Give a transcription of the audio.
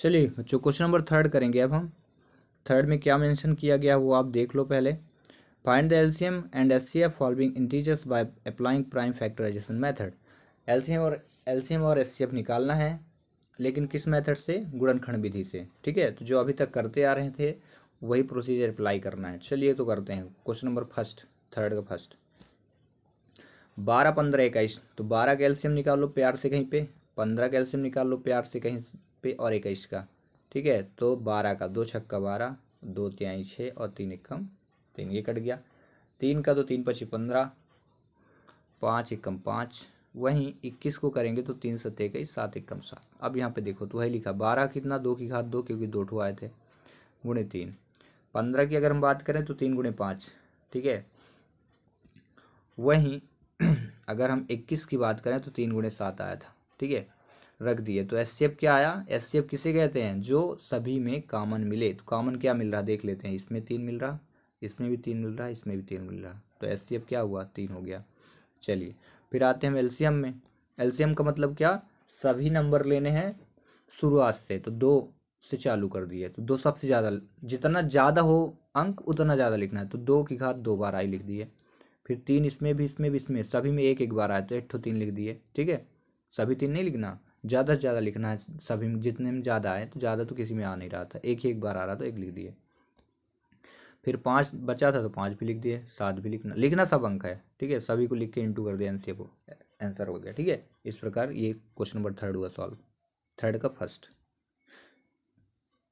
चलिए बच्चों question number third करेंगे अब हम थर्ड में क्या मेंशन किया गया वो आप देख लो पहले find the LCM and S C F following integers by applying prime factorization method LCM और एलसीएम और एस सी एफ निकालना है लेकिन किस मेथड से गुणनखंड विधि से ठीक है तो जो अभी तक करते आ रहे थे वही प्रोसीजर अप्लाई करना है चलिए तो करते हैं क्वेश्चन नंबर फर्स्ट थर्ड का फर्स्ट बारह पंद्रह इक्कीस तो बारह कैल्शियम निकाल लो प्यार से कहीं पे पंद्रह कैल्शियम निकाल लो प्यार से कहीं पे और इक्कीस का ठीक है तो बारह का दो छक्का बारह दो त्याई छः और तीन इक्कम तीन ये कट गया तीन का तो तीन पची पंद्रह पाँच इक्कम पाँच वहीं इक्कीस को करेंगे तो तीन सत्य इक्कीस सात इक्कम सात अब यहाँ पे देखो तो वही लिखा बारह कितना दो की घात दो क्योंकि दो ठो आए थे गुणे तीन पंद्रह की अगर हम बात करें तो तीन गुणे पाँच ठीक है वहीं अगर हम इक्कीस की बात करें तो तीन गुणे सात आया था ठीक है रख दिए तो एस क्या आया एस किसे कहते हैं जो सभी में कामन मिले तो कामन क्या मिल रहा देख लेते हैं इसमें तीन मिल रहा इसमें भी तीन मिल रहा इसमें भी तीन मिल रहा तो एस क्या हुआ तीन हो गया चलिए फिर आते हैं एलसीएम में एलसीएम का मतलब क्या सभी नंबर लेने हैं शुरुआत से तो दो से चालू कर दिए तो दो सबसे ज़्यादा जितना ज़्यादा हो अंक उतना ज़्यादा लिखना है तो दो की घात दो बार आई लिख दिए फिर तीन इसमें भी इसमें भी इसमें सभी में एक एक बार आए तो एक ठो तीन लिख दिए ठीक है सभी तीन नहीं लिखना ज़्यादा से ज़्यादा लिखना है सभी में जितने में ज़्यादा आए तो ज़्यादा तो किसी में आ नहीं रहा था एक ही एक बार आ रहा था एक लिख दिए फिर पाँच बचा था तो पाँच भी लिख दिए सात भी लिखना लिखना सब अंक है ठीक है सभी को लिख के इंटू कर दिया एनसीए को आंसर हो गया ठीक है इस प्रकार ये क्वेश्चन नंबर थर्ड हुआ सॉल्व थर्ड का फर्स्ट